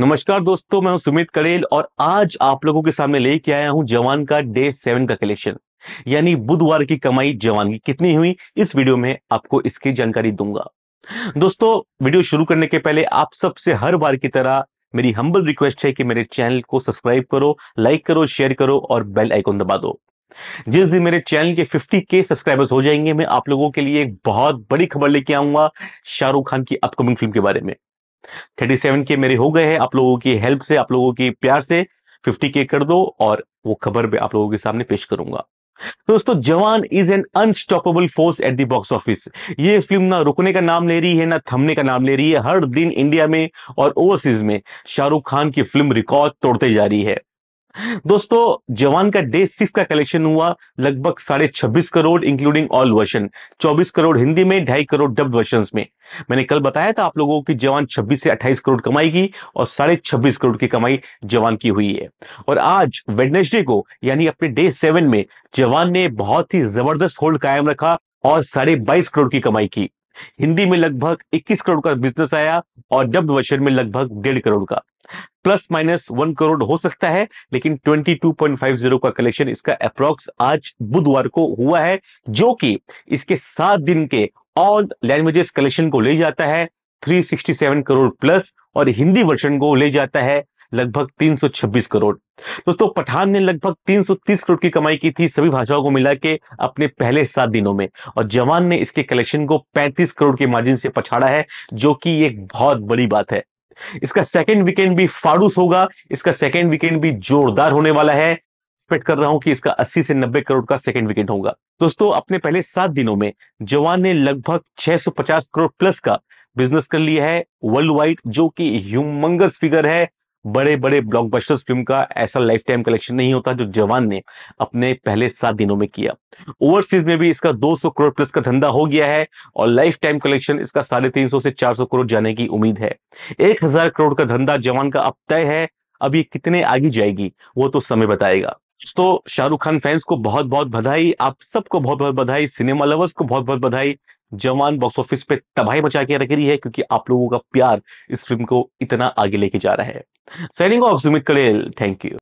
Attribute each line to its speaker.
Speaker 1: नमस्कार दोस्तों मैं हूं सुमित कड़ेल और आज आप लोगों के सामने लेके आया हूं जवान का डे सेवन का कलेक्शन यानी बुधवार की कमाई जवान की कितनी हुई इस वीडियो में आपको इसकी जानकारी दूंगा दोस्तों वीडियो शुरू करने के पहले आप सबसे हर बार की तरह मेरी हम्बल रिक्वेस्ट है कि मेरे चैनल को सब्सक्राइब करो लाइक करो शेयर करो और बेल आइकॉन दबा दो जिस दिन मेरे चैनल के 50 के सब्सक्राइबर्स हो जाएंगे मैं आप लोगों के लिए एक बहुत बड़ी खबर लेके आऊंगा शाहरुख खान की अपकमिंग फिल्म के बारे में थर्टी सेवन के मेरे हो गए हैं आप लोगों की हेल्प से आप लोगों की प्यार से फिफ्टी के कर दो और वो खबर भी आप लोगों के सामने पेश करूंगा दोस्तों Jawan is an unstoppable force at the box office ये फिल्म ना रुकने का नाम ले रही है ना थमने का नाम ले रही है हर दिन इंडिया में और ओवरसीज में शाहरुख खान की फिल्म रिकॉर्ड तोड़ते जा रही है दोस्तों जवान का डे सिक्स का कलेक्शन हुआ लगभग साढ़े छब्बीस करोड़ इंक्लूडिंग ऑल वर्षन चौबीस करोड़ हिंदी में ढाई करोड़ डब्ड वर्षन में मैंने कल बताया था आप लोगों की जवान छब्बीस से अट्ठाईस करोड़ कमाएगी और साढ़े छब्बीस करोड़ की कमाई जवान की हुई है और आज वेडनेसडे को यानी अपने डे सेवन में जवान ने बहुत ही जबरदस्त होल्ड कायम रखा और साढ़े बाईस करोड़ की कमाई की हिंदी में लगभग 21 करोड़ का बिजनेस आया और डब वर्षन में लगभग डेढ़ करोड़ का प्लस माइनस वन करोड़ हो सकता है लेकिन 22.50 का कलेक्शन इसका अप्रोक्स आज बुधवार को हुआ है जो कि इसके सात दिन के ऑल लैंग्वेजेस कलेक्शन को ले जाता है 367 करोड़ प्लस और हिंदी वर्षन को ले जाता है लगभग 326 करोड़ दोस्तों तो पठान ने लगभग 330 करोड़ की कमाई की थी सभी भाषाओं को मिला के अपने पहले सात दिनों में और जवान ने इसके कलेक्शन को 35 करोड़ के मार्जिन से पछाड़ा है जो कि एक बहुत बड़ी बात है इसका सेकेंड वीकेंड भी फाड़ूस होगा इसका सेकेंड वीकेंड भी जोरदार होने वाला है एक्सपेक्ट कर रहा हूं कि इसका 80 से 90 करोड़ का सेकंड वीकेंड होगा दोस्तों अपने पहले सात दिनों में जवान ने लगभग 650 करोड़ प्लस का बिजनेस कर लिया है वर्ल्ड वाइड जो कि ह्यूमंगस फिगर है बड़े बड़े ब्लॉकबस्टर्स फिल्म का ऐसा लाइफ टाइम कलेक्शन नहीं होता जो जवान ने अपने पहले सात दिनों में किया ओवरसीज में भी इसका 200 करोड़ प्लस का धंधा हो गया है और लाइफ टाइम कलेक्शन इसका साढ़े तीन से 400 करोड़ जाने की उम्मीद है एक हजार करोड़ का धंधा जवान का अब तय है अब ये कितने आगे जाएगी वो तो समय बताएगा तो शाहरुख खान फैंस को बहुत बहुत बधाई आप सबको बहुत बहुत बधाई सिनेमा लवर्स को बहुत बहुत बधाई जवान बॉक्स ऑफिस पे तबाही मचा के रख रही है क्योंकि आप लोगों का प्यार इस फिल्म को इतना आगे लेके जा रहा है signing off Sumit Kalel thank you